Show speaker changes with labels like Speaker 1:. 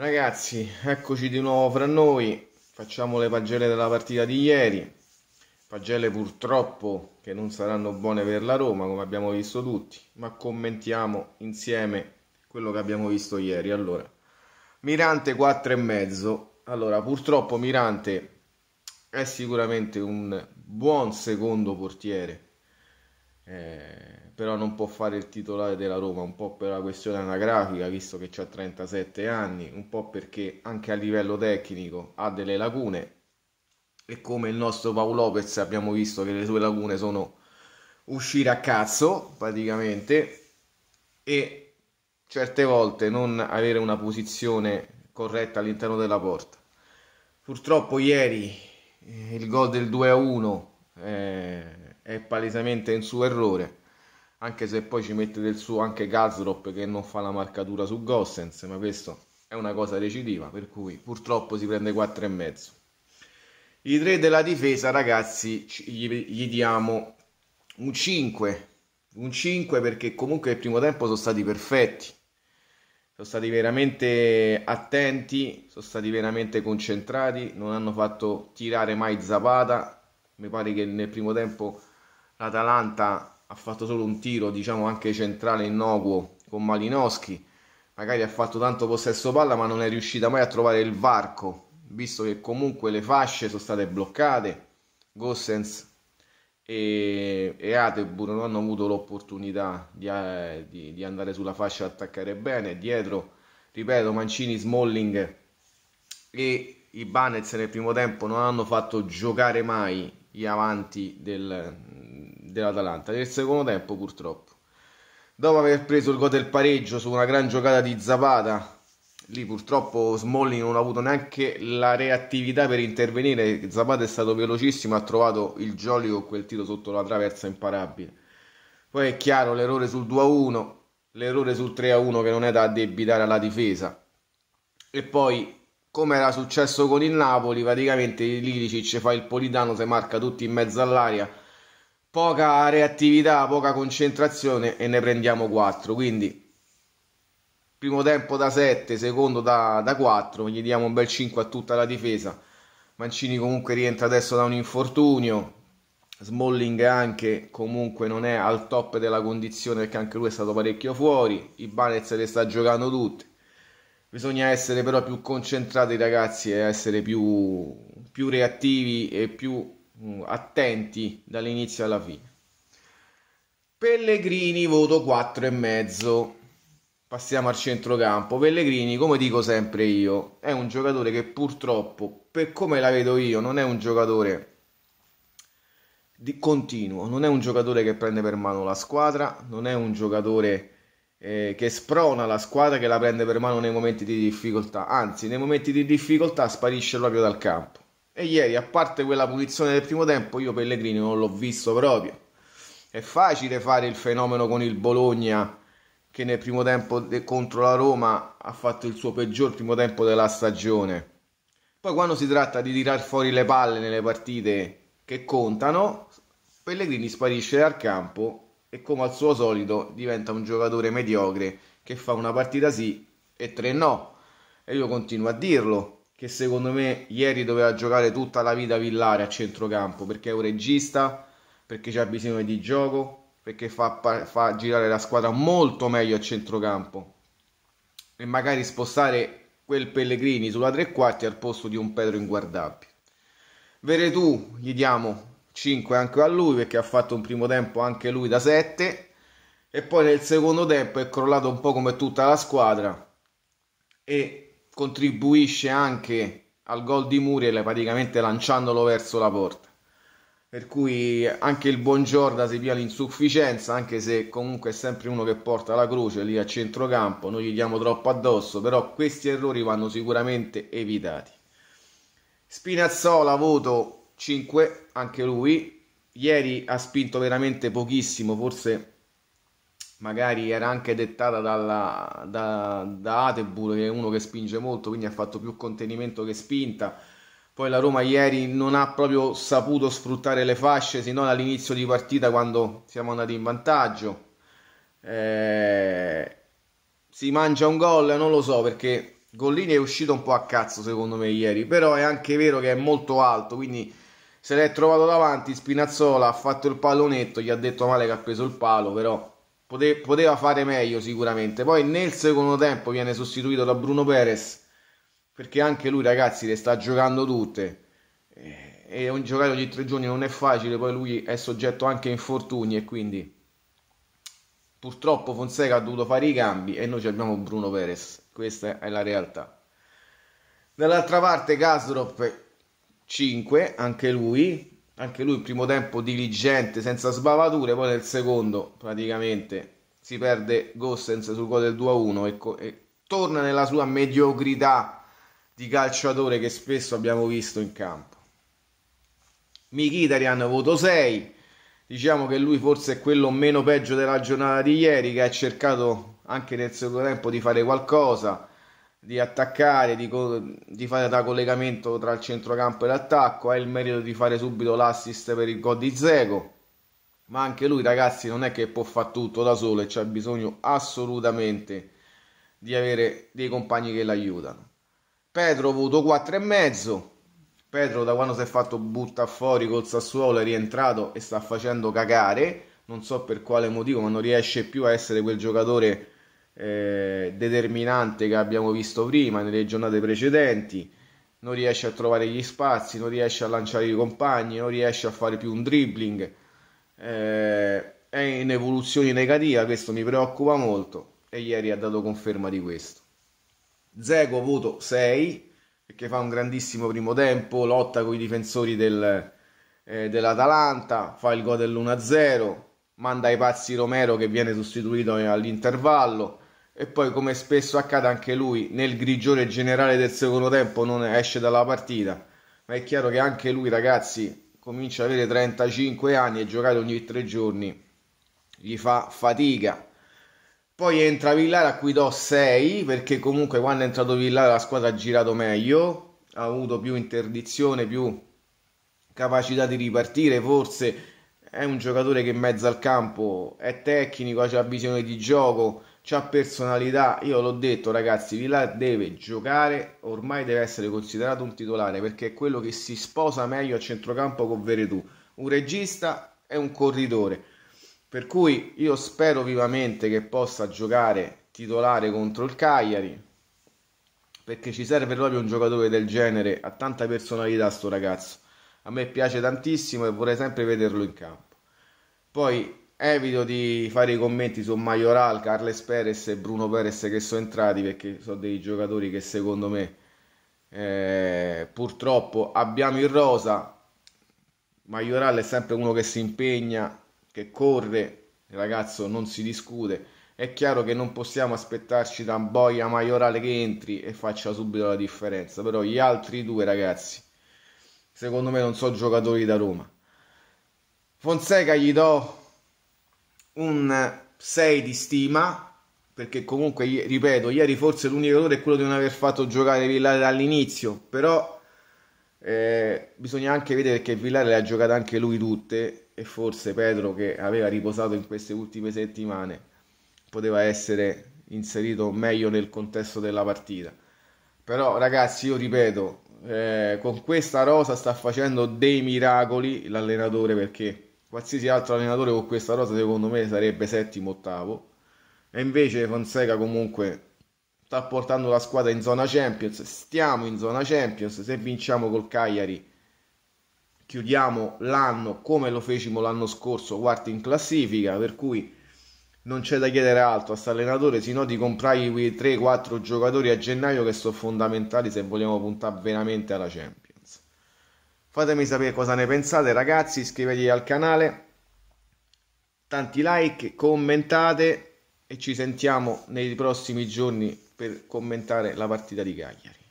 Speaker 1: Ragazzi, eccoci di nuovo fra noi, facciamo le pagelle della partita di ieri, pagelle purtroppo che non saranno buone per la Roma come abbiamo visto tutti, ma commentiamo insieme quello che abbiamo visto ieri. Allora, Mirante 4,5, allora purtroppo Mirante è sicuramente un buon secondo portiere, eh, però non può fare il titolare della Roma, un po' per la questione anagrafica, visto che ha 37 anni, un po' perché anche a livello tecnico ha delle lacune e come il nostro Paolo Lopez abbiamo visto che le sue lacune sono uscire a cazzo praticamente e certe volte non avere una posizione corretta all'interno della porta. Purtroppo ieri eh, il gol del 2-1 a eh, è palesemente un suo errore anche se poi ci mette del suo anche Gazrop che non fa la marcatura su Gossens ma questo è una cosa recidiva per cui purtroppo si prende e mezzo i tre della difesa ragazzi gli, gli diamo un 5 un 5 perché comunque il primo tempo sono stati perfetti sono stati veramente attenti sono stati veramente concentrati non hanno fatto tirare mai Zapata mi pare che nel primo tempo l'Atalanta ha fatto solo un tiro, diciamo anche centrale innocuo con Malinowski, magari ha fatto tanto possesso palla ma non è riuscita mai a trovare il varco, visto che comunque le fasce sono state bloccate, Gossens e, e Atebur non hanno avuto l'opportunità di, eh, di, di, andare sulla fascia e attaccare bene, dietro, ripeto, Mancini, Smalling e i Banez nel primo tempo non hanno fatto giocare mai gli avanti del, dell'Atalanta nel secondo tempo purtroppo. Dopo aver preso il gol del pareggio su una gran giocata di Zapata, lì purtroppo Smolli non ha avuto neanche la reattività per intervenire, Zapata è stato velocissimo, ha trovato il Giolio con quel tiro sotto la traversa imparabile. Poi è chiaro l'errore sul 2-1, l'errore sul 3-1 che non è da addebitare alla difesa. E poi come era successo con il Napoli, praticamente Liricic fa il politano, si marca tutti in mezzo all'aria, poca reattività, poca concentrazione e ne prendiamo 4. Quindi primo tempo da 7, secondo da, da 4, gli diamo un bel 5 a tutta la difesa. Mancini comunque rientra adesso da un infortunio, Smalling anche comunque non è al top della condizione perché anche lui è stato parecchio fuori, Ibanez le sta giocando tutte. Bisogna essere però più concentrati ragazzi e essere più, più reattivi e più Mm, attenti dall'inizio alla fine. Pellegrini voto 4,5. Passiamo al centrocampo. Pellegrini, come dico sempre io, è un giocatore che purtroppo, per come la vedo io, non è un giocatore di continuo, non è un giocatore che prende per mano la squadra, non è un giocatore eh, che sprona la squadra, che la prende per mano nei momenti di difficoltà, anzi nei momenti di difficoltà sparisce proprio dal campo e ieri, a parte quella punizione del primo tempo, io Pellegrini non l'ho visto proprio. È facile fare il fenomeno con il Bologna che nel primo tempo contro la Roma ha fatto il suo peggior primo tempo della stagione. Poi quando si tratta di tirar fuori le palle nelle partite che contano, Pellegrini sparisce dal campo e come al suo solito diventa un giocatore mediocre che fa una partita sì e tre no. E io continuo a dirlo che secondo me ieri doveva giocare tutta la vita Villare a centrocampo perché è un regista, perché c'è bisogno di gioco, perché fa, fa girare la squadra molto meglio a centrocampo e magari spostare quel Pellegrini sulla tre quarti al posto di un Pedro inguardabile. Veretù gli diamo 5 anche a lui perché ha fatto un primo tempo anche lui da 7 e poi nel secondo tempo è crollato un po' come tutta la squadra e contribuisce anche al gol di Muriel praticamente lanciandolo verso la porta. Per cui anche il buon Giorda si pia l'insufficienza, anche se comunque è sempre uno che porta la croce lì a centrocampo, non gli diamo troppo addosso, però questi errori vanno sicuramente evitati. Spinazzola voto 5, anche lui. Ieri ha spinto veramente pochissimo, forse magari era anche dettata dalla, da, da Atebur, che è uno che spinge molto, quindi ha fatto più contenimento che spinta. Poi la Roma ieri non ha proprio saputo sfruttare le fasce, se non all'inizio di partita quando siamo andati in vantaggio. Eh, si mangia un gol, non lo so perché Gollini è uscito un po' a cazzo secondo me ieri, però è anche vero che è molto alto, quindi se l'è trovato davanti Spinazzola ha fatto il pallonetto, gli ha detto male che ha preso il palo, però poteva fare meglio sicuramente. Poi nel secondo tempo viene sostituito da Bruno Perez perché anche lui, ragazzi, le sta giocando tutte. Eh, e un giocatore ogni tre giorni non è facile, poi lui è soggetto anche a infortuni e quindi purtroppo Fonseca ha dovuto fare i cambi e noi abbiamo Bruno Perez. Questa è la realtà. Dall'altra parte Gasdrop 5, anche lui, anche lui il primo tempo diligente, senza sbavature, poi nel secondo praticamente si perde Gossens sul gol del 2-1 e, co- e torna nella sua mediocrità di calciatore che spesso abbiamo visto in campo. Mkhitaryan voto 6, diciamo che lui forse è quello meno peggio della giornata di ieri che ha cercato anche nel secondo tempo di fare qualcosa di attaccare, di, di, fare da collegamento tra il centrocampo e l'attacco, ha il merito di fare subito l'assist per il gol di Zego, ma anche lui ragazzi non è che può fare tutto da solo e c'è bisogno assolutamente di avere dei compagni che l'aiutano. Petro avuto Pedro e mezzo. Petro da quando si è fatto butta fuori col Sassuolo è rientrato e sta facendo cagare, non so per quale motivo ma non riesce più a essere quel giocatore eh, determinante che abbiamo visto prima nelle giornate precedenti non riesce a trovare gli spazi, non riesce a lanciare i compagni, non riesce a fare più un dribbling, eh, è in evoluzione negativa, questo mi preoccupa molto e ieri ha dato conferma di questo. Zego voto 6 perché fa un grandissimo primo tempo, lotta con i difensori del, eh, dell'Atalanta, fa il gol dell'1-0, manda ai pazzi Romero che viene sostituito all'intervallo e poi come spesso accade anche lui nel grigiore generale del secondo tempo non esce dalla partita ma è chiaro che anche lui ragazzi comincia ad avere 35 anni e giocare ogni tre giorni gli fa fatica poi entra Villar a cui do 6 perché comunque quando è entrato Villar la squadra ha girato meglio ha avuto più interdizione più capacità di ripartire forse è un giocatore che in mezzo al campo è tecnico ha visione di gioco c'ha personalità, io l'ho detto ragazzi, Villa deve giocare, ormai deve essere considerato un titolare perché è quello che si sposa meglio a centrocampo con Veretù, un regista e un corridore. Per cui io spero vivamente che possa giocare titolare contro il Cagliari perché ci serve proprio un giocatore del genere, ha tanta personalità sto ragazzo. A me piace tantissimo e vorrei sempre vederlo in campo. Poi Evito di fare i commenti su Majoral, Carles Perez e Bruno Perez che sono entrati perché sono dei giocatori che secondo me eh, purtroppo abbiamo in rosa. Majoral è sempre uno che si impegna, che corre, il ragazzo non si discute. È chiaro che non possiamo aspettarci da Boia Maiorale che entri e faccia subito la differenza, però gli altri due ragazzi secondo me non sono giocatori da Roma. Fonseca gli do un 6 di stima, perché comunque, ripeto, ieri forse l'unico errore è quello di non aver fatto giocare Villare dall'inizio, però eh, bisogna anche vedere che Villare le ha giocate anche lui tutte e forse Pedro che aveva riposato in queste ultime settimane poteva essere inserito meglio nel contesto della partita. Però ragazzi, io ripeto, eh, con questa rosa sta facendo dei miracoli l'allenatore perché Qualsiasi altro allenatore con questa rosa secondo me sarebbe settimo, ottavo. E invece Fonseca comunque sta portando la squadra in zona Champions. Stiamo in zona Champions. Se vinciamo col Cagliari, chiudiamo l'anno come lo fecimo l'anno scorso, quarto in classifica. Per cui non c'è da chiedere altro a questo allenatore, sino di comprare quei 3-4 giocatori a gennaio che sono fondamentali se vogliamo puntare veramente alla Champions. Fatemi sapere cosa ne pensate ragazzi, iscrivetevi al canale, tanti like, commentate e ci sentiamo nei prossimi giorni per commentare la partita di Cagliari.